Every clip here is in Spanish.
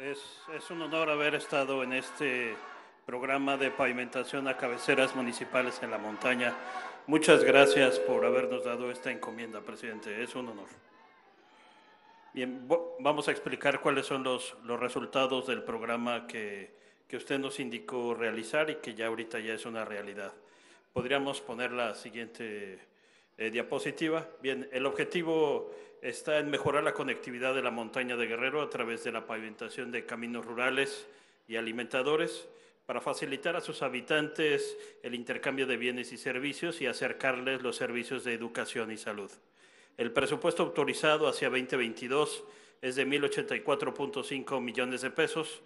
Es, un honor haber estado en este programa de pavimentación a cabeceras municipales en la montaña. Muchas gracias por habernos dado esta encomienda, presidente. Es un honor. Bien, vamos a explicar cuáles son los, resultados del programa que, que usted nos indicó realizar y que ya ahorita ya es una realidad. Podríamos poner la siguiente eh, diapositiva. Bien, el objetivo está en mejorar la conectividad de la montaña de Guerrero a través de la pavimentación de caminos rurales y alimentadores para facilitar a sus habitantes el intercambio de bienes y servicios y acercarles los servicios de educación y salud. El presupuesto autorizado hacia 2022 es de 1.084.5 millones de pesos,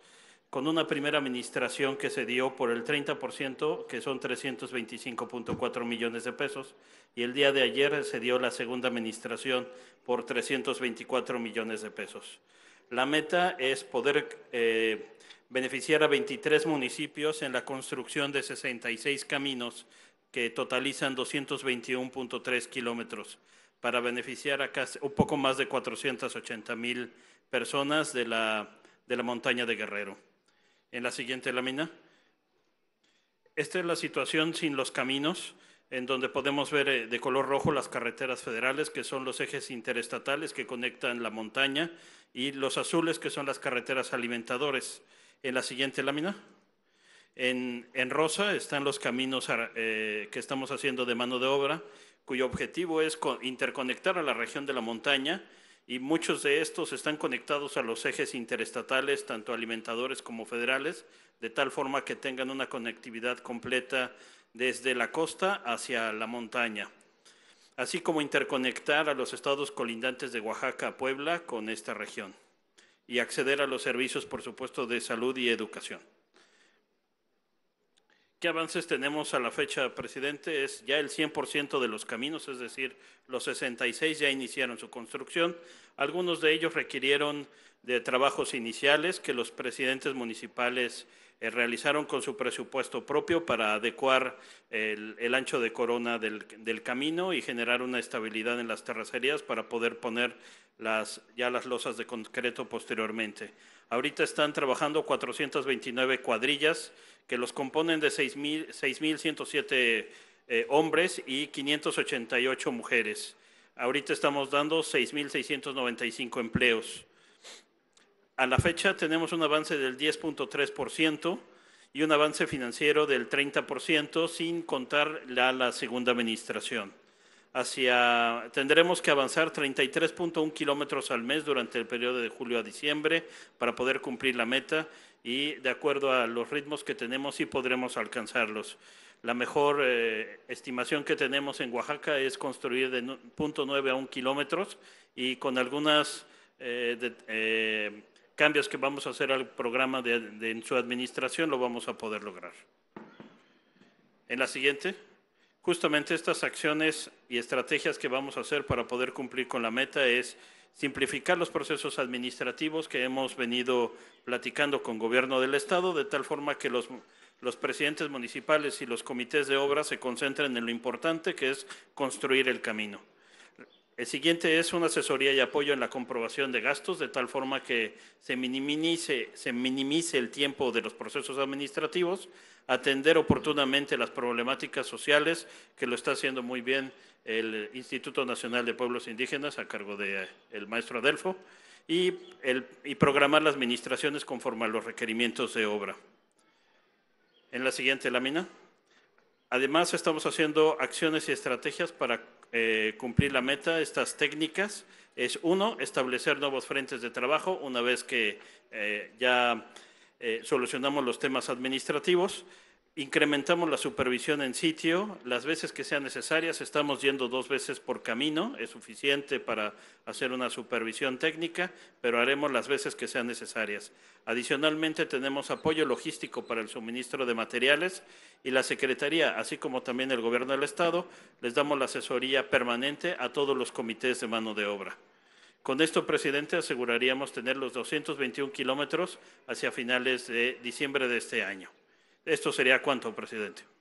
con una primera administración que se dio por el 30%, que son 325.4 millones de pesos, y el día de ayer se dio la segunda administración por 324 millones de pesos. La meta es poder eh, beneficiar a 23 municipios en la construcción de 66 caminos que totalizan 221.3 kilómetros para beneficiar a un poco más de 480 mil personas de la, de la montaña de Guerrero en la siguiente lámina. Esta es la situación sin los caminos, en donde podemos ver eh, de color rojo las carreteras federales, que son los ejes interestatales que conectan la montaña, y los azules, que son las carreteras alimentadoras. En la siguiente lámina. En, rosa están los caminos eh, que estamos haciendo de mano de obra, cuyo objetivo es interconectar a la región de la montaña y muchos de estos están conectados a los ejes interestatales, tanto alimentadores como federales, de tal forma que tengan una conectividad completa desde la costa hacia la montaña, así como interconectar a los estados colindantes de Oaxaca a Puebla con esta región y acceder a los servicios, por supuesto, de salud y educación. ¿Qué avances tenemos a la fecha, presidente? Es ya el 100% de los caminos, es decir, los 66 ya iniciaron su construcción. Algunos de ellos requirieron de trabajos iniciales que los presidentes municipales eh, realizaron con su presupuesto propio para adecuar el, ancho de corona del, camino y generar una estabilidad en las terracerías para poder poner las, ya las losas de concreto posteriormente. Ahorita están trabajando 429 cuadrillas que los componen de 6.107 eh, hombres y 588 mujeres. Ahorita estamos dando 6.695 empleos. A la fecha tenemos un avance del 10.3% y un avance financiero del 30% sin contar la, la segunda administración. Hacia, tendremos que avanzar 33.1 kilómetros al mes durante el periodo de julio a diciembre para poder cumplir la meta y de acuerdo a los ritmos que tenemos sí podremos alcanzarlos. La mejor eh, estimación que tenemos en Oaxaca es construir de 0.9 a 1 kilómetros y con algunas eh, eh, cambios que vamos a hacer al programa de, en su administración lo vamos a poder lograr. En la siguiente, justamente estas acciones y estrategias que vamos a hacer para poder cumplir con la meta es simplificar los procesos administrativos que hemos venido platicando con gobierno del Estado, de tal forma que los, los presidentes municipales y los comités de obra se concentren en lo importante que es construir el camino. El siguiente es una asesoría y apoyo en la comprobación de gastos, de tal forma que se minimice, el tiempo de los procesos administrativos, atender oportunamente las problemáticas sociales, que lo está haciendo muy bien el Instituto Nacional de Pueblos Indígenas a cargo del de eh, maestro Adelfo, y, y programar las administraciones conforme a los requerimientos de obra. En la siguiente lámina. Además, estamos haciendo acciones y estrategias para eh, cumplir la meta, estas técnicas, es uno, establecer nuevos frentes de trabajo una vez que eh, ya eh, solucionamos los temas administrativos. Incrementamos la supervisión en sitio las veces que sean necesarias. Estamos yendo dos veces por camino, es suficiente para hacer una supervisión técnica, pero haremos las veces que sean necesarias. Adicionalmente, tenemos apoyo logístico para el suministro de materiales y la Secretaría, así como también el Gobierno del Estado, les damos la asesoría permanente a todos los comités de mano de obra. Con esto, presidente, aseguraríamos tener los 221 kilómetros hacia finales de diciembre de este año. ¿Esto sería cuánto, presidente?